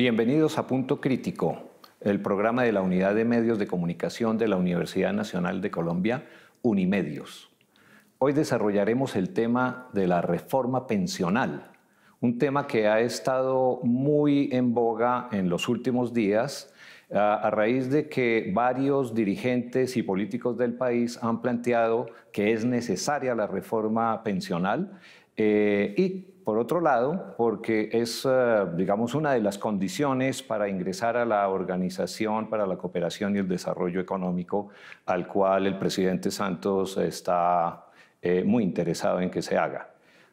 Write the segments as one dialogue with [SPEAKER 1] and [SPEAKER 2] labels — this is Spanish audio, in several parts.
[SPEAKER 1] Bienvenidos a Punto Crítico, el programa de la Unidad de Medios de Comunicación de la Universidad Nacional de Colombia, Unimedios. Hoy desarrollaremos el tema de la reforma pensional, un tema que ha estado muy en boga en los últimos días a raíz de que varios dirigentes y políticos del país han planteado que es necesaria la reforma pensional eh, y por otro lado, porque es, eh, digamos, una de las condiciones para ingresar a la Organización para la Cooperación y el Desarrollo Económico, al cual el presidente Santos está eh, muy interesado en que se haga.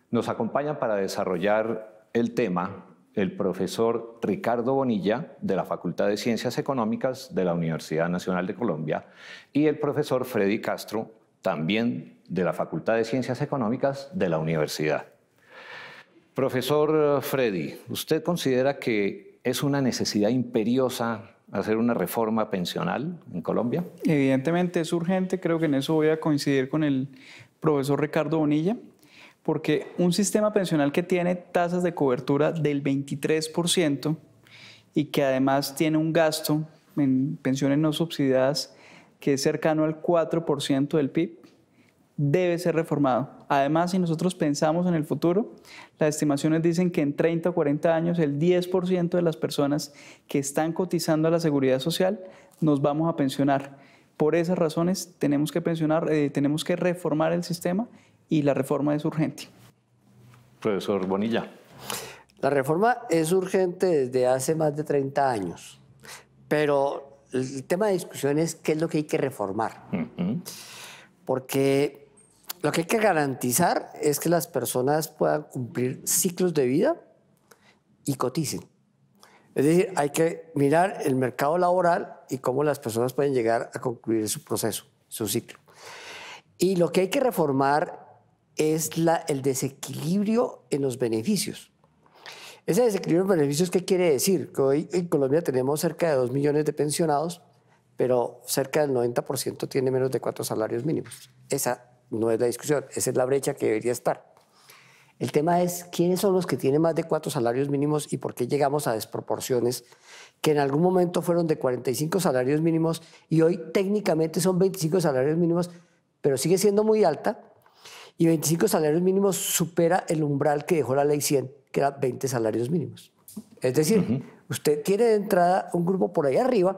[SPEAKER 1] Nos acompañan para desarrollar el tema el profesor Ricardo Bonilla de la Facultad de Ciencias Económicas de la Universidad Nacional de Colombia y el profesor Freddy Castro, también de la Facultad de Ciencias Económicas de la Universidad. Profesor eh, Freddy, ¿usted considera que es una necesidad imperiosa hacer una reforma pensional en
[SPEAKER 2] Colombia? Evidentemente es urgente, creo que en eso voy a coincidir con el profesor Ricardo Bonilla, porque un sistema pensional que tiene tasas de cobertura del 23% y que además tiene un gasto en pensiones no subsidiadas que es cercano al 4% del PIB, debe ser reformado. Además, si nosotros pensamos en el futuro, las estimaciones dicen que en 30 o 40 años el 10% de las personas que están cotizando a la seguridad social nos vamos a pensionar. Por esas razones tenemos que pensionar, eh, tenemos que reformar el sistema y la
[SPEAKER 3] reforma es urgente.
[SPEAKER 1] Profesor Bonilla.
[SPEAKER 3] La reforma es urgente desde hace más de 30 años, pero el tema de discusión es qué es lo que hay que reformar. Porque lo que hay que garantizar es que las personas puedan cumplir ciclos de vida y coticen. Es decir, hay que mirar el mercado laboral y cómo las personas pueden llegar a concluir su proceso, su ciclo. Y lo que hay que reformar es la, el desequilibrio en los beneficios. Ese desequilibrio en beneficios, ¿qué quiere decir? Que hoy en Colombia tenemos cerca de 2 millones de pensionados, pero cerca del 90% tiene menos de 4 salarios mínimos. Esa no es la discusión, esa es la brecha que debería estar. El tema es quiénes son los que tienen más de cuatro salarios mínimos y por qué llegamos a desproporciones que en algún momento fueron de 45 salarios mínimos y hoy técnicamente son 25 salarios mínimos, pero sigue siendo muy alta y 25 salarios mínimos supera el umbral que dejó la ley 100, que era 20 salarios mínimos. Es decir, usted tiene de entrada un grupo por ahí arriba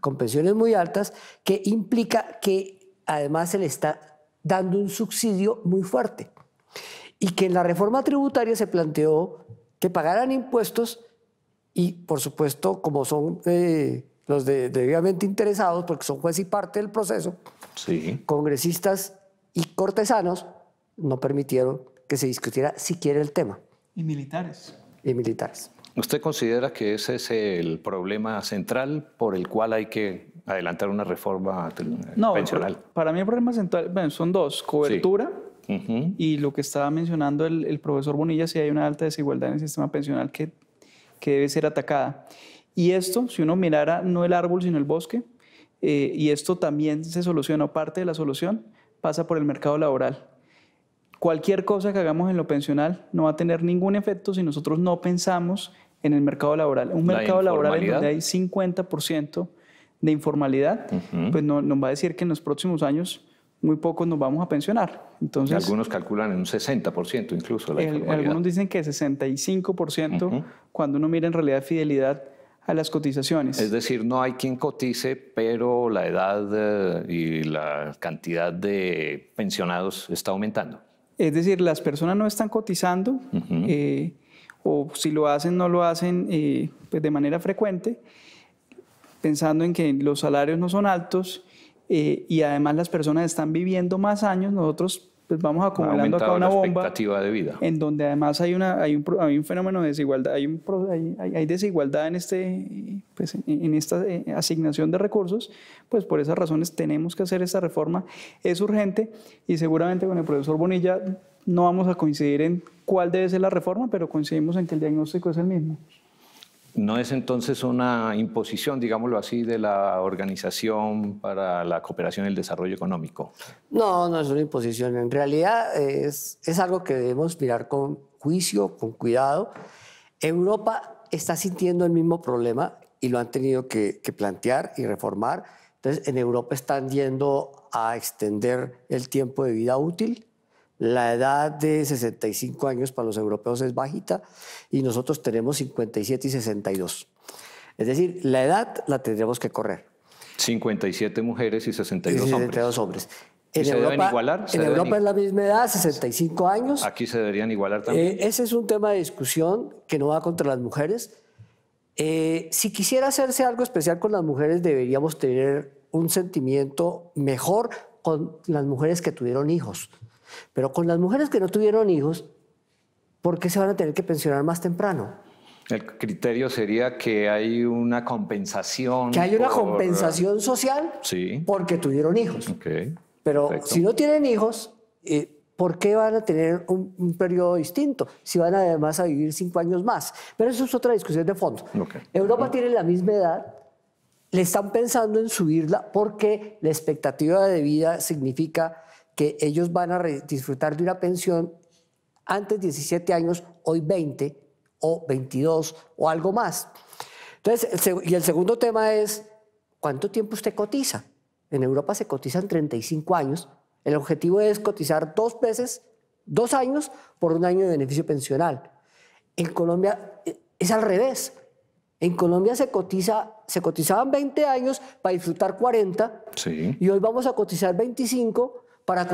[SPEAKER 3] con pensiones muy altas que implica que además se le está dando un subsidio muy fuerte. Y que en la reforma tributaria se planteó que pagaran impuestos y, por supuesto, como son eh, los debidamente interesados, porque son juez y parte del proceso, sí. congresistas y cortesanos no permitieron que se discutiera siquiera el tema. Y militares. Y militares. ¿Usted
[SPEAKER 1] considera que ese es el problema central por el cual hay que adelantar una
[SPEAKER 2] reforma eh, no, pensional? Para mí el problema central bueno, son dos, cobertura y lo que estaba mencionando el, profesor Bonilla, si hay una alta desigualdad en el sistema pensional que, que debe ser atacada. Y esto, si uno mirara no el árbol, sino el bosque, eh, y esto también se soluciona, parte de la solución, pasa por el mercado laboral. Cualquier cosa que hagamos en lo pensional no va a tener ningún efecto si nosotros no pensamos en el mercado laboral. Un mercado laboral en donde hay 50% de informalidad, pues no, nos va a decir que en los próximos años muy pocos nos vamos a pensionar. Entonces, algunos
[SPEAKER 1] calculan en un 60% incluso. La algunos
[SPEAKER 2] dicen que 65% cuando uno mira en realidad fidelidad a las cotizaciones. Es decir, no hay quien cotice, pero la
[SPEAKER 1] edad eh, y la cantidad de pensionados está aumentando.
[SPEAKER 2] Es decir, las personas no están cotizando eh, o si lo hacen, no lo hacen eh, pues de manera frecuente, pensando en que los salarios no son altos eh, y además las personas están viviendo más años. Nosotros entonces pues vamos acumulando acá una bomba de vida. en donde además hay, una, hay, un, hay un fenómeno de desigualdad, hay, un, hay, hay desigualdad en, este, pues, en esta eh, asignación de recursos, pues por esas razones tenemos que hacer esta reforma, es urgente y seguramente con el profesor Bonilla no vamos a coincidir en cuál debe ser la reforma, pero coincidimos en que el diagnóstico es el mismo.
[SPEAKER 1] No es entonces una imposición, digámoslo así, de la Organización para la Cooperación y el Desarrollo Económico.
[SPEAKER 3] No, no es una imposición. En realidad es, algo que debemos mirar con juicio, con cuidado. Europa está sintiendo el mismo problema y lo han tenido que, que plantear y reformar. Entonces, en Europa están yendo a extender el tiempo de vida útil la edad de 65 años para los europeos es bajita y nosotros tenemos 57 y 62. Es decir, la edad la tendremos que correr.
[SPEAKER 1] 57 mujeres y 62, y hombres. se deben igualar? en Europa es
[SPEAKER 3] la misma edad, 65 años.
[SPEAKER 1] Aquí se deberían igualar también. Eh,
[SPEAKER 3] ese es un tema de discusión que no va contra las mujeres. Eh, si quisiera hacerse algo especial con las mujeres, deberíamos tener un sentimiento mejor con las mujeres que tuvieron hijos. Pero con las mujeres que no tuvieron hijos, ¿por qué se van a tener que pensionar más temprano?
[SPEAKER 1] El criterio sería que hay una compensación. Que hay una compensación
[SPEAKER 3] social porque tuvieron hijos. Pero si no tienen hijos, eh, ¿por qué van a tener un, periodo distinto? Si van además a vivir cinco años más. Pero eso es otra discusión de fondo. Europa tiene la misma edad, le están pensando en subirla porque la expectativa de vida significa que ellos van a disfrutar de una pensión antes 17 años, hoy 20 o 22 o algo más. Entonces, y el segundo tema es, ¿cuánto tiempo usted cotiza? En Europa se cotizan 35 años. El objetivo es cotizar dos veces, dos años por un año de beneficio pensional. En Colombia eh, es al revés. En Colombia se, cotiza, se cotizaban 20 años para disfrutar 40 y hoy vamos a cotizar 25 para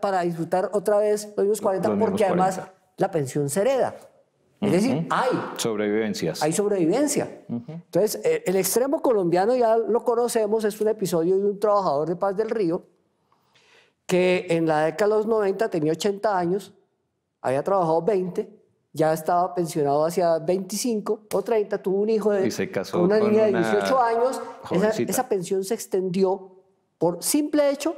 [SPEAKER 3] para disfrutar otra vez los años 40, porque además la pensión se hereda. Es decir, hay.
[SPEAKER 1] Sobrevivencias. Hay
[SPEAKER 3] sobrevivencia. Entonces, eh, el extremo colombiano ya lo conocemos, es un episodio de un trabajador de Paz del Río que en la década de los 90 tenía 80 años, había trabajado 20, ya estaba pensionado hacia 25 o 30, tuvo un hijo de se casó una niña de 18 años, esa pensión se extendió por simple hecho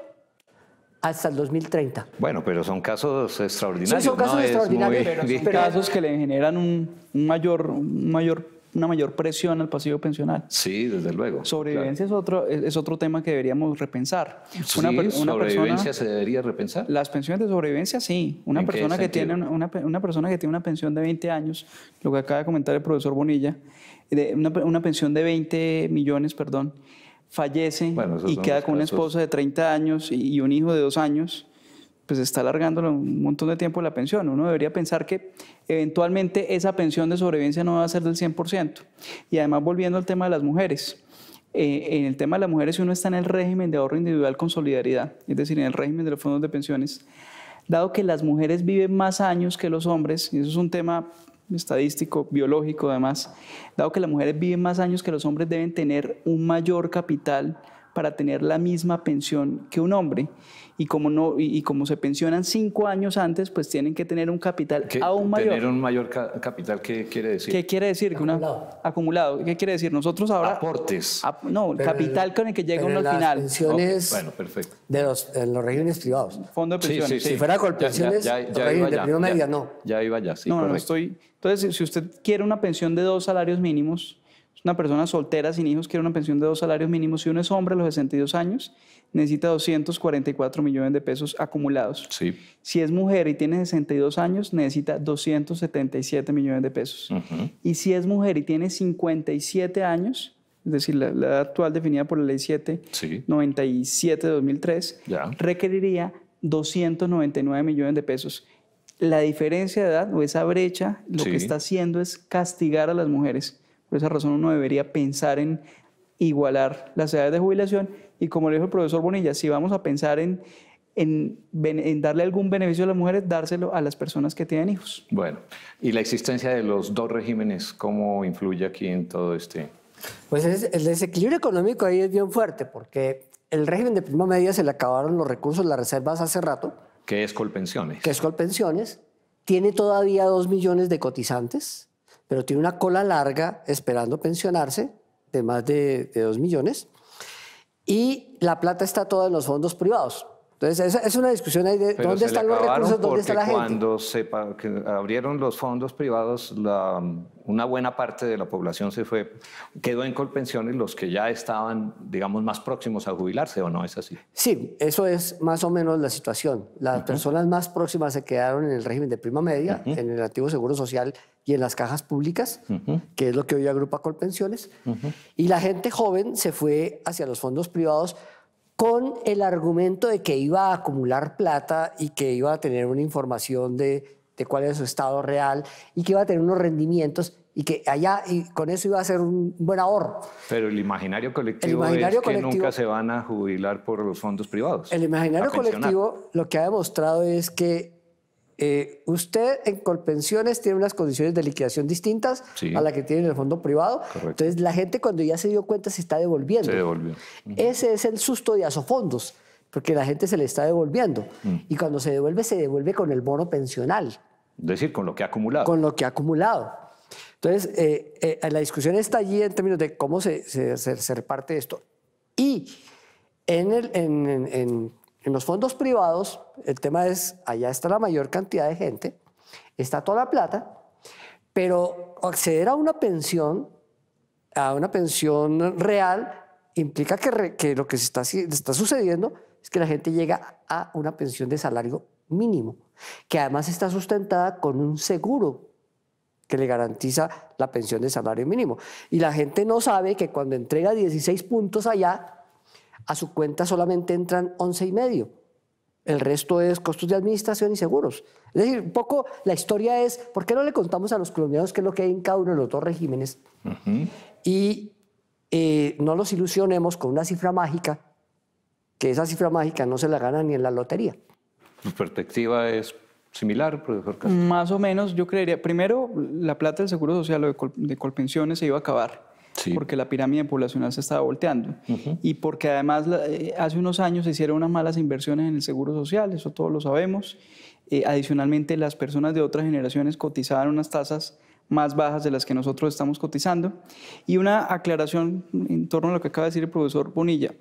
[SPEAKER 3] hasta el 2030.
[SPEAKER 2] Bueno, pero son casos extraordinarios. Sí, son casos extraordinarios. pero son casos que le generan un, mayor, mayor una mayor presión al pasivo pensional. Sí, desde luego. Sobrevivencia es, otro, es otro tema que deberíamos repensar. sobrevivencia se debería repensar. Las pensiones de sobrevivencia, sí. Una persona, que tiene una, persona que tiene una pensión de 20 años, lo que acaba de comentar el profesor Bonilla, de una pensión de 20 millones, perdón, fallece y queda con una esposa de 30 años y, un hijo de dos años, pues está alargando un montón de tiempo la pensión. Uno debería pensar que eventualmente esa pensión de sobrevivencia no va a ser del 100%. Y además, volviendo al tema de las mujeres, eh, en el tema de las mujeres, uno está en el régimen de ahorro individual con solidaridad, es decir, en el régimen de los fondos de pensiones, dado que las mujeres viven más años que los hombres, y eso es un tema estadístico, biológico además, dado que las mujeres viven más años que los hombres, deben tener un mayor capital para tener la misma pensión que un hombre. Y como, no, y, como se pensionan cinco años antes, pues tienen que tener un capital aún mayor. ¿Tener un mayor capital qué quiere decir? ¿Qué quiere decir? Acumulado. acumulado. ¿Qué quiere decir? Nosotros ahora... Aportes. Ah, no, capital con el que llega uno al final. pensiones bueno, perfecto. De los, en los regímenes privados. Fondo de pensiones. Si fuera con pensiones, ya, ya, ya, de media no.
[SPEAKER 1] Ya iba ya, sí. No, correcto. no,
[SPEAKER 2] estoy... Entonces, si usted quiere una pensión de dos salarios mínimos una persona soltera sin hijos quiere una pensión de dos salarios mínimos. Si uno es hombre a los 62 años, necesita 244 millones de pesos acumulados. Si es mujer y tiene 62 años, necesita 277 millones de pesos. Y si es mujer y tiene 57 años, es decir, la, edad actual definida por la ley 7 2003, requeriría 299 millones de pesos. La diferencia de edad o esa brecha lo que está haciendo es castigar a las mujeres. Por esa razón uno debería pensar en igualar las edades de jubilación y como le dijo el profesor Bonilla, si vamos a pensar en, darle algún beneficio a las mujeres, dárselo a las personas que tienen hijos.
[SPEAKER 1] Bueno, ¿y la existencia de los dos regímenes cómo influye aquí en todo este?
[SPEAKER 3] Pues el desequilibrio económico ahí es bien fuerte porque el régimen de prima media se le acabaron los recursos, las reservas hace rato.
[SPEAKER 1] Que es Colpensiones.
[SPEAKER 3] Que es Colpensiones. Tiene todavía dos millones de cotizantes pero tiene una cola larga esperando pensionarse de más de, dos 2 millones. Y la plata está toda en los fondos privados. Entonces, es una discusión ahí de dónde están los recursos, dónde está la gente.
[SPEAKER 1] Cuando se abrieron los fondos privados, una buena parte de la población se fue, quedó en colpensiones los que ya estaban, digamos, más próximos a jubilarse, ¿o no es así?
[SPEAKER 3] Sí, eso es más o menos la situación. Las personas más próximas se quedaron en el régimen de prima media, en el antiguo seguro social y en las cajas públicas, que es lo que hoy agrupa Colpensiones. Y la gente joven se fue hacia los fondos privados con el argumento de que iba a acumular plata y que iba a tener una información de, cuál es su estado real y que iba a tener unos rendimientos y que allá y con eso iba a ser un buen ahorro.
[SPEAKER 1] Pero el imaginario colectivo es que nunca se van a jubilar por los fondos privados. El imaginario colectivo
[SPEAKER 3] lo que ha demostrado es que eh, usted en Colpensiones tiene unas condiciones de liquidación distintas a las que tiene en el fondo privado. Entonces la gente cuando ya se dio cuenta se está devolviendo. Ese es el susto de fondos porque la gente se le está devolviendo. Mm. Y cuando se devuelve, se devuelve con el bono pensional. Es decir, con lo que ha acumulado. Con lo que ha acumulado. Entonces, eh, eh, la discusión está allí en términos de cómo se, se, se reparte esto. Y en, el, en, en en los fondos privados, el tema es, allá está la mayor cantidad de gente, está toda la plata, pero acceder a una pensión, a una pensión real, implica que, lo que se está, está sucediendo es que la gente llega a una pensión de salario mínimo, que además está sustentada con un seguro que le garantiza la pensión de salario mínimo. Y la gente no sabe que cuando entrega 16 puntos allá, a su cuenta solamente entran 11 y medio. El resto es costos de administración y seguros. Es decir, un poco la historia es, ¿por qué no le contamos a los colombianos qué es lo que hay en cada uno de los dos regímenes? Y eh, no los ilusionemos con una cifra mágica, que esa cifra mágica no se la gana ni en la lotería. ¿La
[SPEAKER 1] perspectiva es
[SPEAKER 2] similar, profesor Castro? Más o menos, yo creería. Primero, la plata del Seguro Social o de, Colpensiones se iba a acabar porque la pirámide poblacional se estaba volteando y porque además eh, hace unos años se hicieron unas malas inversiones en el seguro social, eso todos lo sabemos. Eh, adicionalmente, las personas de otras generaciones cotizaban unas tasas más bajas de las que nosotros estamos cotizando. Y una aclaración en torno a lo que acaba de decir el profesor Bonilla.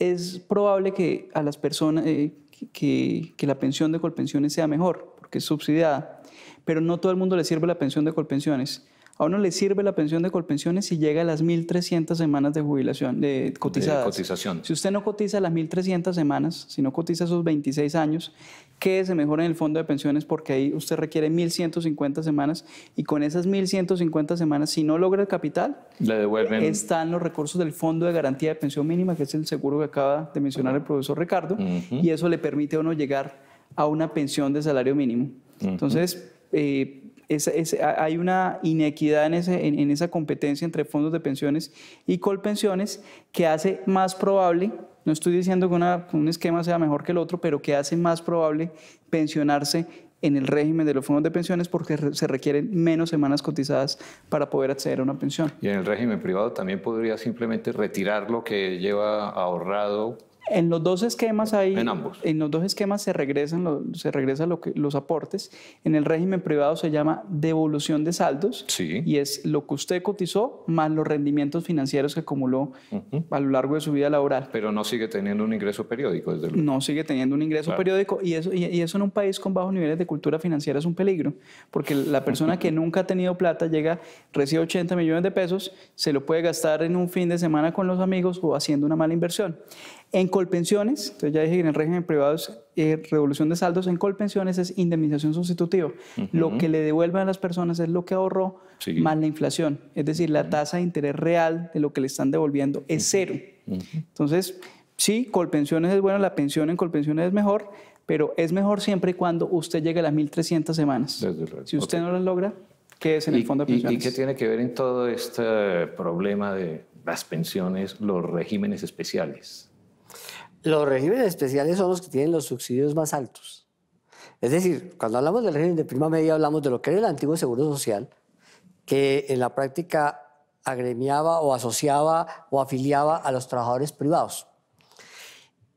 [SPEAKER 2] Es probable que a las personas eh, que, que, la pensión de colpensiones sea mejor, porque es subsidiada, pero no todo el mundo le sirve la pensión de colpensiones. A uno le sirve la pensión de Colpensiones si llega a las 1.300 semanas de jubilación, de cotizadas. cotización. Si usted no cotiza las 1.300 semanas, si no cotiza esos 26 años, quédese mejor en el fondo de pensiones porque ahí usted requiere 1.150 semanas y con esas 1.150 semanas, si no logra el capital,
[SPEAKER 1] le devuelven. Están
[SPEAKER 2] los recursos del Fondo de Garantía de Pensión Mínima, que es el seguro que acaba de mencionar el profesor Ricardo, y eso le permite a uno llegar a una pensión de salario mínimo. Entonces, eh, hay una inequidad en, esa competencia entre fondos de pensiones y colpensiones que hace más probable, no estoy diciendo que un esquema sea mejor que el otro, pero que hace más probable pensionarse en el régimen de los fondos de pensiones porque se requieren menos semanas cotizadas para poder acceder a una pensión. Y en el régimen privado también podría simplemente retirar lo que lleva ahorrado en los dos esquemas ahí, En los dos esquemas se regresan, se regresan lo que, los aportes. En el régimen privado se llama devolución de saldos. Y es lo que usted cotizó más los rendimientos financieros que acumuló a lo largo de su vida laboral. Pero no sigue teniendo un ingreso periódico, desde No sigue teniendo un ingreso periódico. Y eso, y eso en un país con bajos niveles de cultura financiera es un peligro. Porque la persona que nunca ha tenido plata llega, recibe 80 millones de pesos, se lo puede gastar en un fin de semana con los amigos o haciendo una mala inversión. En colpensiones, entonces ya dije en el régimen privado es eh, revolución de saldos, en colpensiones es indemnización sustitutiva. Lo que le devuelven a las personas es lo que ahorró más la inflación. Es decir, la tasa de interés real de lo que le están devolviendo es cero. Entonces, sí, colpensiones es bueno, la pensión en colpensiones es mejor, pero es mejor siempre y cuando usted llegue a las 1.300 semanas. Si usted no las logra,
[SPEAKER 1] ¿qué es en el fondo de pensiones? y qué tiene que ver en todo este problema de las pensiones, los regímenes especiales?
[SPEAKER 3] los regímenes especiales son los que tienen los subsidios más altos. Es decir, cuando hablamos del régimen de prima media, hablamos de lo que era el antiguo Seguro Social, que en la práctica agremiaba o asociaba o afiliaba a los trabajadores privados.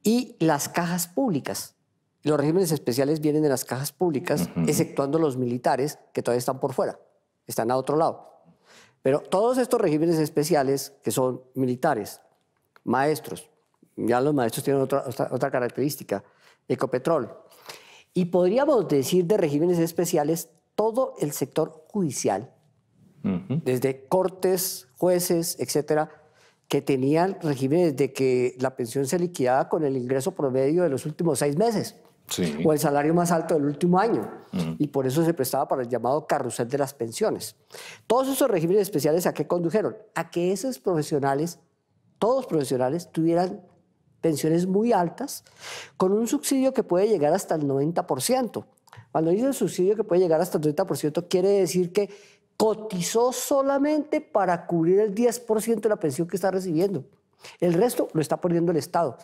[SPEAKER 3] Y las cajas públicas. Los regímenes especiales vienen de las cajas públicas, exceptuando los militares, que todavía están por fuera, están a otro lado. Pero todos estos regímenes especiales, que son militares, maestros, ya los maestros tienen otra, otra, característica, Ecopetrol. Y podríamos decir de regímenes especiales todo el sector judicial, desde cortes, jueces, etcétera, que tenían regímenes de que la pensión se liquidaba con el ingreso promedio de los últimos seis meses o el salario más alto del último año. Y por eso se prestaba para el llamado carrusel de las pensiones. Todos esos regímenes especiales a qué condujeron? A que esos profesionales, todos profesionales, tuvieran pensiones muy altas, con un subsidio que puede llegar hasta el 90%. Cuando dice el subsidio que puede llegar hasta el 90% quiere decir que cotizó solamente para cubrir el 10% de la pensión que está recibiendo. El resto lo está poniendo el Estado.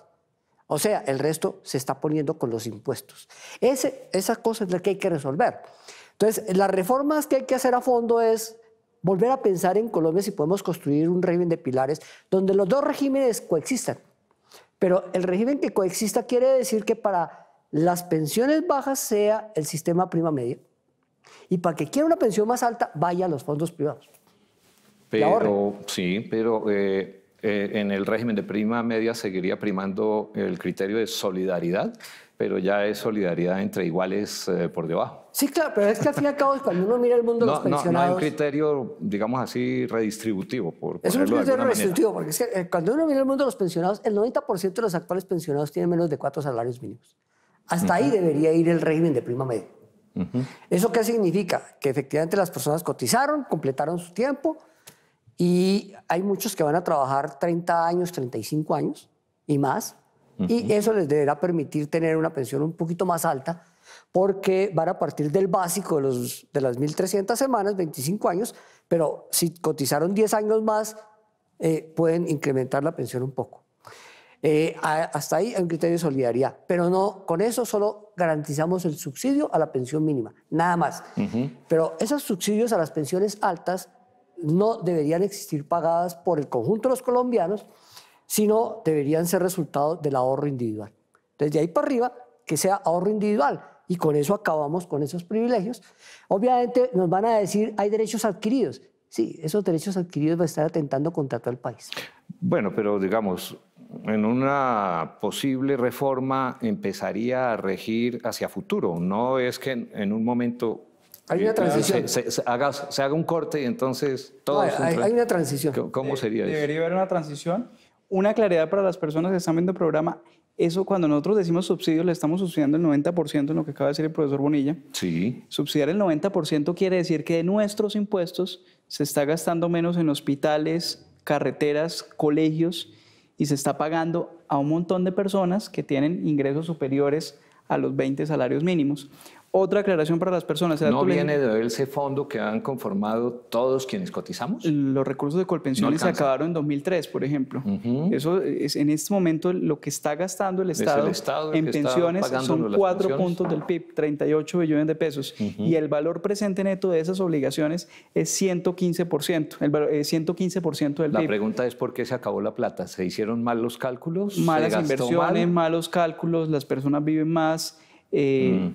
[SPEAKER 3] O sea, el resto se está poniendo con los impuestos. esa cosa es la que hay que resolver. Entonces, las reformas que hay que hacer a fondo es volver a pensar en Colombia si podemos construir un régimen de pilares donde los dos regímenes coexistan pero el régimen que coexista quiere decir que para las pensiones bajas sea el sistema prima media y para que quiera una pensión más alta vaya a los fondos privados.
[SPEAKER 1] Pero, sí, pero eh, eh, en el régimen de prima media seguiría primando el criterio de solidaridad, pero ya es solidaridad entre iguales eh, por debajo.
[SPEAKER 3] Sí, claro, pero es que al fin y al cabo cuando uno mira el mundo de los pensionados... No, no hay un
[SPEAKER 1] criterio, digamos así, redistributivo. Por es un criterio redistributivo, porque es
[SPEAKER 3] que, eh, cuando uno mira el mundo de los pensionados, el 90% de los actuales pensionados tienen menos de cuatro salarios mínimos. Hasta ahí debería ir el régimen de prima media. ¿Eso qué significa? Que efectivamente las personas cotizaron, completaron su tiempo, y hay muchos que van a trabajar 30 años, 35 años y más. Y eso les deberá permitir tener una pensión un poquito más alta porque van a partir del básico de, los, de las 1.300 semanas, 25 años, pero si cotizaron 10 años más, eh, pueden incrementar la pensión un poco. Eh, hasta ahí hay un criterio de solidaridad, pero no, con eso solo garantizamos el subsidio a la pensión mínima, nada más. Pero esos subsidios a las pensiones altas no deberían existir pagadas por el conjunto de los colombianos, sino deberían ser resultado del ahorro individual. Desde ahí para arriba, que sea ahorro individual. Y con eso acabamos con esos privilegios. Obviamente nos van a decir, hay derechos adquiridos. Sí, esos derechos adquiridos van a estar atentando contra todo el país.
[SPEAKER 1] Bueno, pero digamos, en una posible reforma empezaría a regir hacia futuro. No es que en un momento hay una transición. Se, haga, un corte y entonces todo. hay, hay,
[SPEAKER 2] una transición. ¿Cómo sería eso? Debería haber una transición. Una claridad para las personas que están viendo el programa. Eso cuando nosotros decimos subsidios, le estamos subsidiando el 90% en lo que acaba de decir el profesor Bonilla. Sí. Subsidiar el 90% quiere decir que de nuestros impuestos se está gastando menos en hospitales, carreteras, colegios y se está pagando a un montón de personas que tienen ingresos superiores a los 20 salarios mínimos. Otra aclaración para las personas. ¿No viene de ese fondo que han conformado todos quienes cotizamos? Los recursos de Colpensiones se acabaron en 2003, por ejemplo. Eso es, en este momento lo que está gastando el Estado, en pensiones son cuatro puntos del PIB, 38 billones de pesos. Y el valor presente neto de esas obligaciones es 115%, el 115% eh, del la PIB. La pregunta
[SPEAKER 1] es por qué se acabó la
[SPEAKER 2] plata. ¿Se hicieron mal los cálculos? Malas inversiones, malos cálculos, las personas viven más eh,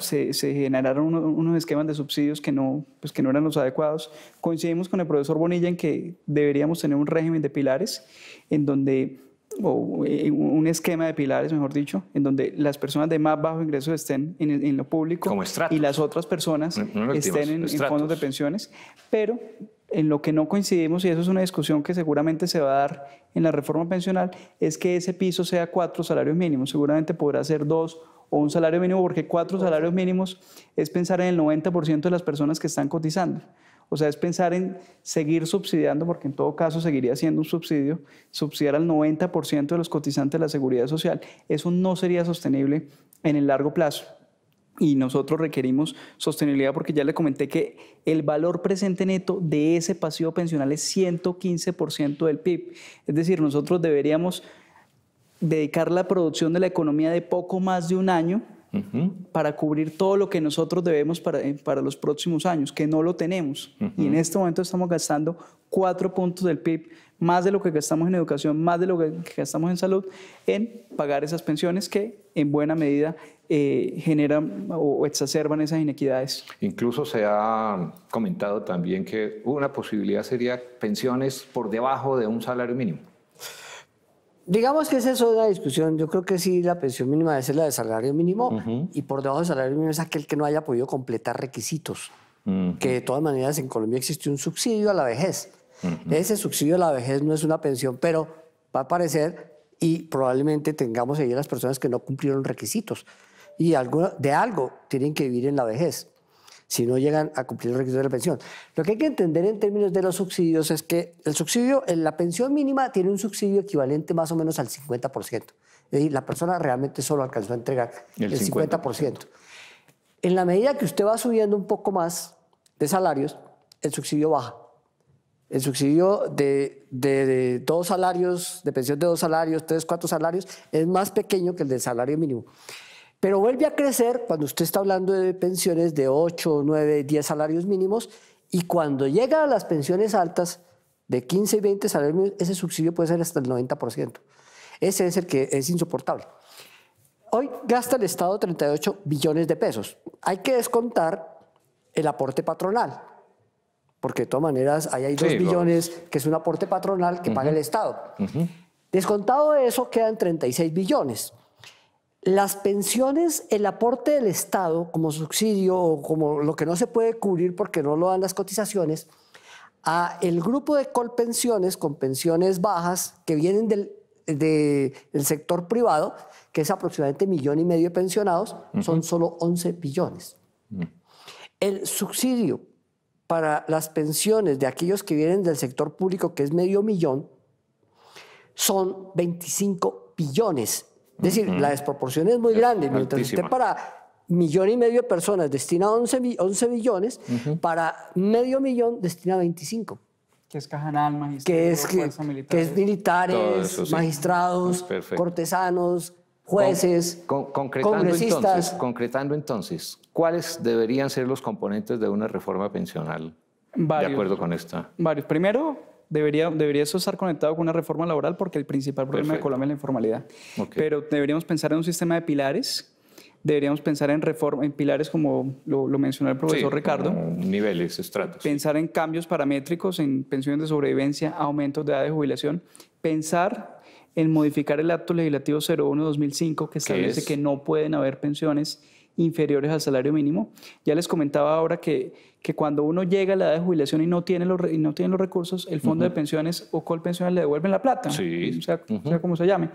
[SPEAKER 2] se, generaron unos esquemas de subsidios que no, pues no eran los adecuados. Coincidimos con el profesor Bonilla en que deberíamos tener un régimen de pilares en donde o eh, un esquema de pilares, mejor dicho, en donde las personas de más bajo ingreso estén en, lo público y las otras personas estén en, en fondos de pensiones, pero en lo que no coincidimos, y eso es una discusión que seguramente se va a dar en la reforma pensional, es que ese piso sea cuatro salarios mínimos, seguramente podrá ser dos o un salario mínimo, porque cuatro salarios mínimos es pensar en el 90% de las personas que están cotizando. O sea, es pensar en seguir subsidiando, porque en todo caso seguiría siendo un subsidio, subsidiar al 90% de los cotizantes de la seguridad social. Eso no sería sostenible en el largo plazo. Y nosotros requerimos sostenibilidad porque ya le comenté que el valor presente neto de ese pasivo pensional es 115% del PIB. Es decir, nosotros deberíamos dedicar la producción de la economía de poco más de un año para cubrir todo lo que nosotros debemos para, eh, para los próximos años, que no lo tenemos. Y en este momento estamos gastando cuatro puntos del PIB, más de lo que gastamos en educación, más de lo que gastamos en salud, en pagar esas pensiones que en buena medida eh, generan o exacerban esas inequidades. Incluso se ha comentado también que una posibilidad sería
[SPEAKER 1] pensiones por debajo de un salario mínimo.
[SPEAKER 3] Digamos que eso eso la discusión. Yo creo que sí, la pensión mínima debe ser la de salario mínimo y por debajo del salario mínimo es aquel que no haya podido completar requisitos. Que de todas maneras en Colombia existe un subsidio a la vejez. Ese subsidio a la vejez no es una pensión, pero va a aparecer y probablemente tengamos ahí las personas que no cumplieron requisitos y de algo tienen que vivir en la vejez si no llegan a cumplir el requisito de la pensión. Lo que hay que entender en términos de los subsidios es que el subsidio, la pensión mínima tiene un subsidio equivalente más o menos al 50%. Es decir, la persona realmente solo alcanzó a entregar el, 50%. En la medida que usted va subiendo un poco más de salarios, el subsidio baja. El subsidio de, de, de, dos salarios, de pensión de dos salarios, tres, cuatro salarios, es más pequeño que el del salario mínimo. Pero vuelve a crecer cuando usted está hablando de pensiones de 8, 9, 10 salarios mínimos y cuando llega a las pensiones altas de 15 20 salarios mínimos, ese subsidio puede ser hasta el 90%. Ese es el que es insoportable. Hoy gasta el Estado 38 billones de pesos. Hay que descontar el aporte patronal, porque de todas maneras ahí hay 2 billones, que es un aporte patronal que paga el Estado. Descontado de eso quedan 36 billones las pensiones, el aporte del Estado como subsidio o como lo que no se puede cubrir porque no lo dan las cotizaciones, a el grupo de colpensiones con pensiones bajas que vienen del, sector privado, que es aproximadamente millón y medio de pensionados, son solo 11 billones. Mm. El subsidio para las pensiones de aquellos que vienen del sector público, que es medio millón, son 25 billones es decir, la desproporción es muy grande. Altísima. para millón y medio de personas destina 11, 11 millones, para medio millón destina 25. Que es Cajanal, magistrados, que es, que, es militares, magistrados, cortesanos, jueces,
[SPEAKER 1] concretando Entonces, concretando entonces, ¿cuáles deberían ser los componentes de una reforma pensional? Varios, de acuerdo con esta.
[SPEAKER 2] Varios. Primero, Debería, eso estar conectado con una reforma laboral porque el principal problema de Colombia es la informalidad. Pero deberíamos pensar en un sistema de pilares, deberíamos pensar en reforma, en pilares como lo, mencionó el profesor Ricardo.
[SPEAKER 1] Niveles, estratos.
[SPEAKER 2] Pensar en cambios paramétricos, en pensiones de sobrevivencia, aumentos de edad de jubilación. Pensar en modificar el acto legislativo 01-2005 que establece que no pueden haber pensiones inferiores al salario mínimo. Ya les comentaba ahora que, que cuando uno llega a la edad de jubilación y no tiene los, no los recursos, el fondo de pensiones o colpensiones le devuelven la plata, o sea, como se llame.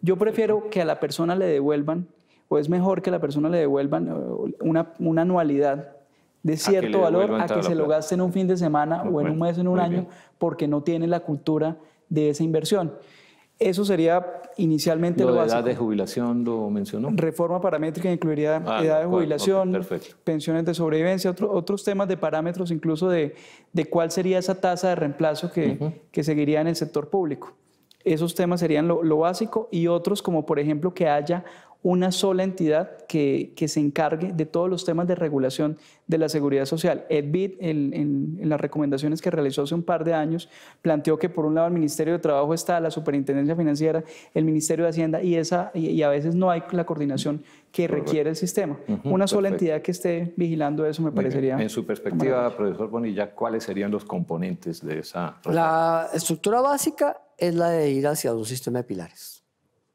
[SPEAKER 2] Yo prefiero que a la persona le devuelvan, o es mejor que a la persona le devuelvan eh, una, anualidad de cierto valor a que se lo gaste en un fin de semana o en un mes, en un año, porque no tiene la cultura de esa inversión. Eso sería inicialmente lo, edad de
[SPEAKER 1] jubilación lo mencionó.
[SPEAKER 2] Reforma paramétrica incluiría ah, edad de jubilación, pensiones de sobrevivencia, otros temas de parámetros incluso de, de, cuál sería esa tasa de reemplazo que, seguiría en el sector público. Esos temas serían lo, básico y otros como por ejemplo que haya una sola entidad que, se encargue de todos los temas de regulación de la seguridad social. EDBIT, en, en, las recomendaciones que realizó hace un par de años, planteó que por un lado el Ministerio de Trabajo está, la Superintendencia Financiera, el Ministerio de Hacienda y, esa, y, a veces no hay la coordinación que requiere el sistema. una sola entidad que esté vigilando eso me parecería... En su
[SPEAKER 1] perspectiva, profesor Bonilla, ¿cuáles serían los componentes de esa...
[SPEAKER 3] La estructura básica es la de ir hacia un sistema de pilares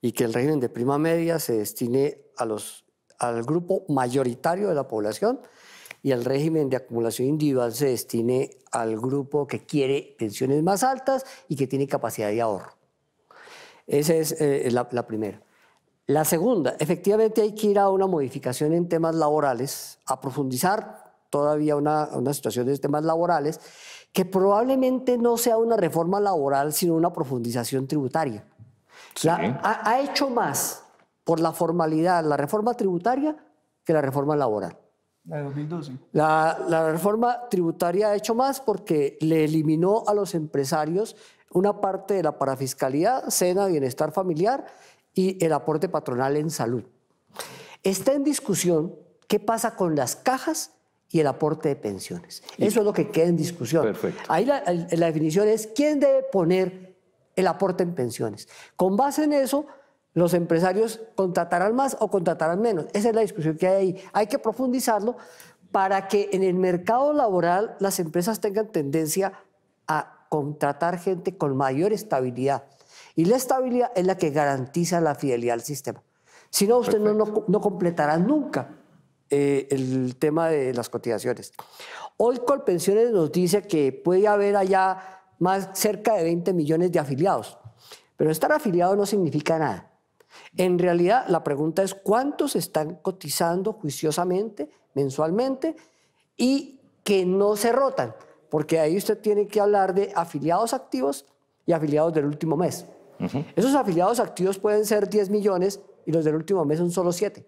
[SPEAKER 3] y que el régimen de prima media se destine a los, al grupo mayoritario de la población y el régimen de acumulación individual se destine al grupo que quiere pensiones más altas y que tiene capacidad de ahorro. Esa es eh, la, primera. La segunda, efectivamente hay que ir a una modificación en temas laborales, a profundizar todavía una, una, situación de temas laborales, que probablemente no sea una reforma laboral, sino una profundización tributaria ha, hecho más por la formalidad la reforma tributaria que la reforma laboral. La de 2012. La, reforma tributaria ha hecho más porque le eliminó a los empresarios una parte de la parafiscalidad, cena, bienestar familiar y el aporte patronal en salud. Está en discusión qué pasa con las cajas y el aporte de pensiones. Eso es lo que queda en discusión. Perfecto. Ahí la definición es quién debe poner el aporte en pensiones. Con base en eso, los empresarios contratarán más o contratarán menos. Esa es la discusión que hay ahí. Hay que profundizarlo para que en el mercado laboral las empresas tengan tendencia a contratar gente con mayor estabilidad. Y la estabilidad es la que garantiza la fidelidad al sistema. Si no, usted no, no, completará nunca eh, el tema de las cotizaciones. Hoy Colpensiones nos dice que puede haber allá más cerca de 20 millones de afiliados. Pero estar afiliado no significa nada. En realidad, la pregunta es cuántos están cotizando juiciosamente, mensualmente, y que no se rotan, porque ahí usted tiene que hablar de afiliados activos y afiliados del último mes. Esos afiliados activos pueden ser 10 millones y los del último mes son solo 7.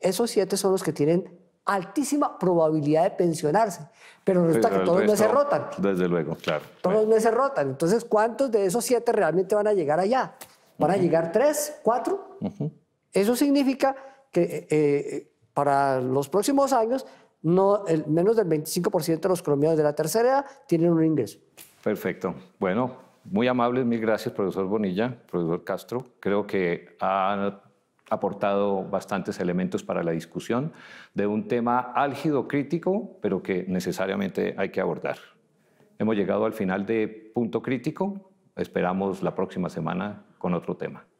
[SPEAKER 3] Esos 7 son los que tienen altísima probabilidad de pensionarse, pero resulta pues, que todos no los rotan.
[SPEAKER 1] Desde luego, claro.
[SPEAKER 3] Todos los meses rotan. Entonces, ¿cuántos de esos siete realmente van a llegar allá? ¿Van a llegar tres, cuatro? Eso significa que eh, eh, para los próximos años, no, menos del 25% de los colombianos de la tercera edad tienen un ingreso.
[SPEAKER 1] Perfecto. Bueno, muy amables, mil gracias, profesor Bonilla, profesor Castro. Creo que aportado bastantes elementos para la discusión de un tema álgido crítico, pero que necesariamente hay que abordar. Hemos llegado al final de Punto Crítico. Esperamos la próxima semana con otro tema.